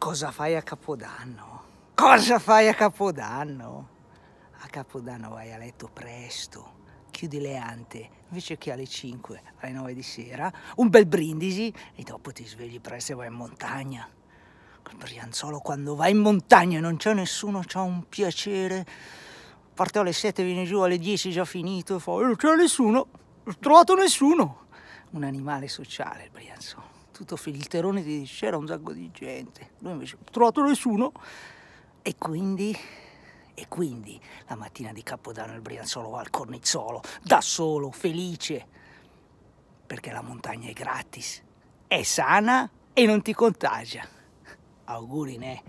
Cosa fai a Capodanno? Cosa fai a Capodanno? A Capodanno vai a letto presto, chiudi le ante, invece che alle 5, alle 9 di sera, un bel brindisi e dopo ti svegli presto e vai in montagna. Col Brianzolo quando vai in montagna e non c'è nessuno, c'è un piacere. Parte alle 7, vieni giù alle 10, già finito, e fa, eh, non c'è nessuno, non ho trovato nessuno. Un animale sociale il Brianzolo tutto filterone di c'era un sacco di gente. Noi invece non ho trovato nessuno e quindi e quindi la mattina di Capodanno il Brianzolo va al Cornizzolo, da solo, felice, perché la montagna è gratis, è sana e non ti contagia. Auguri, ne?